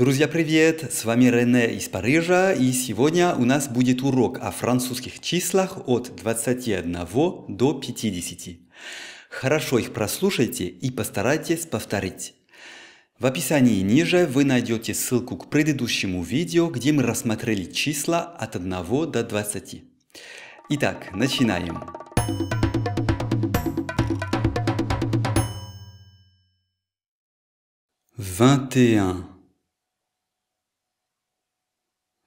Друзья, привет! С вами Рене из Парижа, и сегодня у нас будет урок о французских числах от 21 до 50. Хорошо их прослушайте и постарайтесь повторить. В описании ниже вы найдете ссылку к предыдущему видео, где мы рассмотрели числа от 1 до 20. Итак, начинаем. Vingt et un.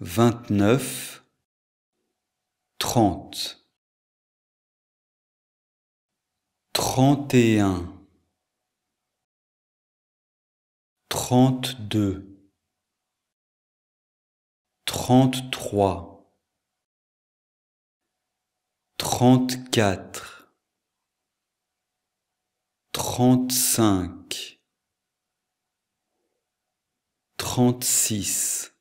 vingt-neuf, trente, trente et un, trente-deux, trente-trois, trente-quatre, trente-cinq, trente-six,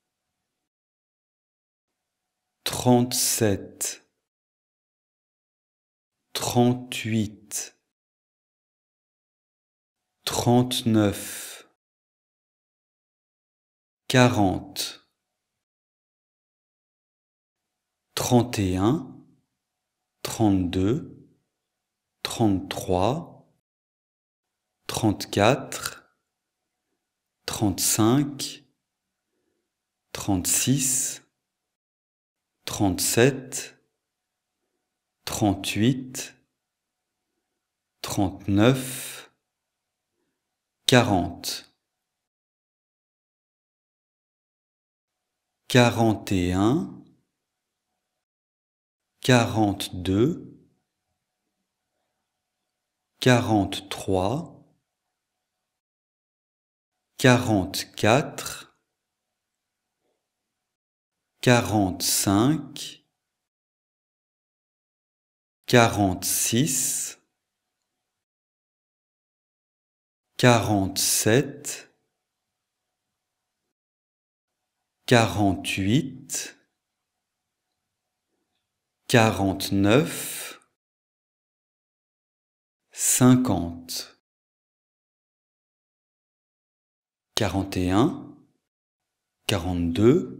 37, 38, 39, 40, 31, 32, 33, 34, 35, 36. 37, 38, 39, 40, 41, 42, 43, 44, quarante-cinq, quarante-six, quarante-sept, quarante-huit, quarante-neuf, cinquante, quarante et un, quarante-deux,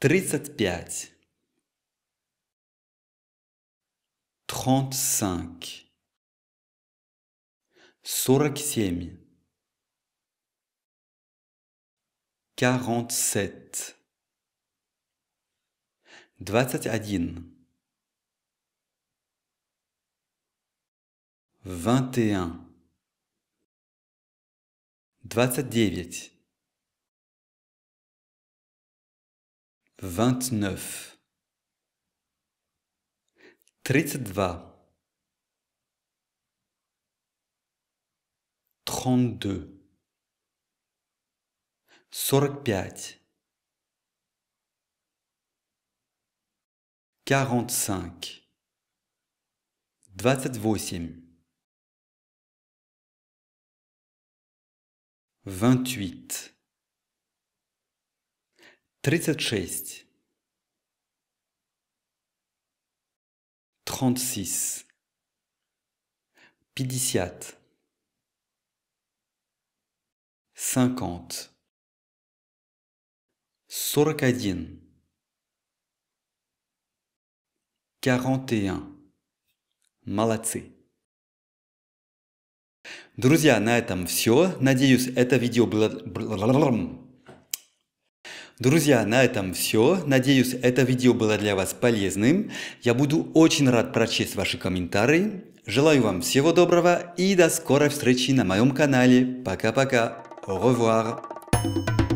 35 35 47 47 21 21 29 29 32 32 45 45 28 28 36 36 50 50 41 41 Молодцы! Друзья, на этом все. Надеюсь, это видео было... Друзья, на этом все. Надеюсь, это видео было для вас полезным. Я буду очень рад прочесть ваши комментарии. Желаю вам всего доброго и до скорой встречи на моем канале. Пока-пока. Au revoir.